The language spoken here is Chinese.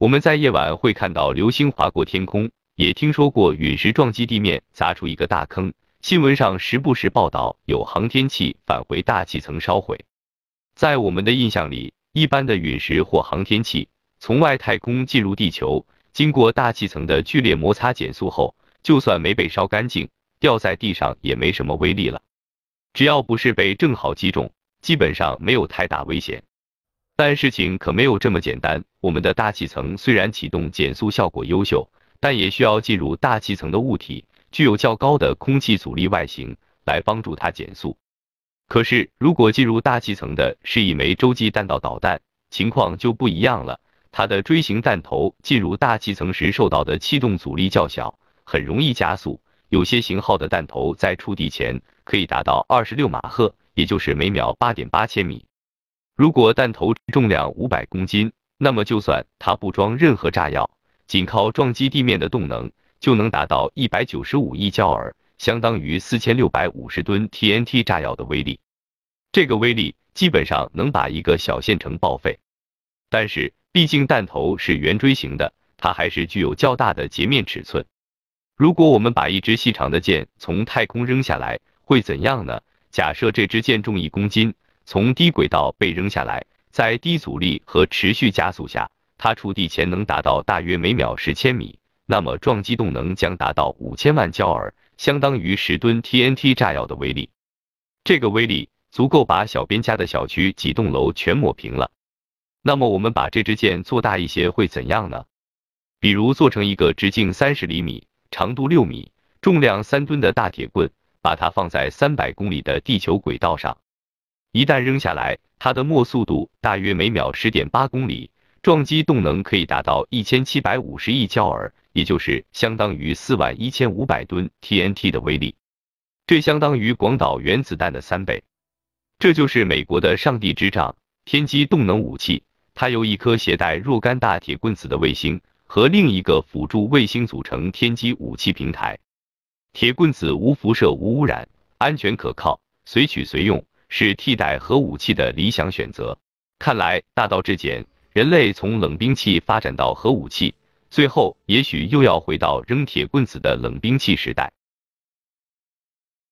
我们在夜晚会看到流星划过天空，也听说过陨石撞击地面砸出一个大坑。新闻上时不时报道有航天器返回大气层烧毁。在我们的印象里，一般的陨石或航天器从外太空进入地球，经过大气层的剧烈摩擦减速后，就算没被烧干净，掉在地上也没什么威力了。只要不是被正好击中，基本上没有太大危险。但事情可没有这么简单。我们的大气层虽然启动减速效果优秀，但也需要进入大气层的物体具有较高的空气阻力外形来帮助它减速。可是，如果进入大气层的是一枚洲际弹道导弹，情况就不一样了。它的锥形弹头进入大气层时受到的气动阻力较小，很容易加速。有些型号的弹头在触地前可以达到二十六马赫，也就是每秒八点八千米。如果弹头重量五百公斤，那么就算它不装任何炸药，仅靠撞击地面的动能就能达到一百九十五亿焦耳，相当于四千六百五十吨 TNT 炸药的威力。这个威力基本上能把一个小县城报废。但是，毕竟弹头是圆锥形的，它还是具有较大的截面尺寸。如果我们把一支细长的箭从太空扔下来，会怎样呢？假设这支箭重一公斤。从低轨道被扔下来，在低阻力和持续加速下，它触地前能达到大约每秒十千米，那么撞击动能将达到五千万焦耳，相当于十吨 TNT 炸药的威力。这个威力足够把小编家的小区几栋楼全抹平了。那么我们把这支箭做大一些会怎样呢？比如做成一个直径三十厘米、长度六米、重量三吨的大铁棍，把它放在三百公里的地球轨道上。一旦扔下来，它的末速度大约每秒十点八公里，撞击动能可以达到一千七百五十亿焦耳，也就是相当于四万一千五百吨 TNT 的威力，这相当于广岛原子弹的三倍。这就是美国的“上帝之杖”天基动能武器，它由一颗携带若干大铁棍子的卫星和另一个辅助卫星组成天基武器平台。铁棍子无辐射、无污染，安全可靠，随取随用。是替代核武器的理想选择。看来大道至简，人类从冷兵器发展到核武器，最后也许又要回到扔铁棍子的冷兵器时代。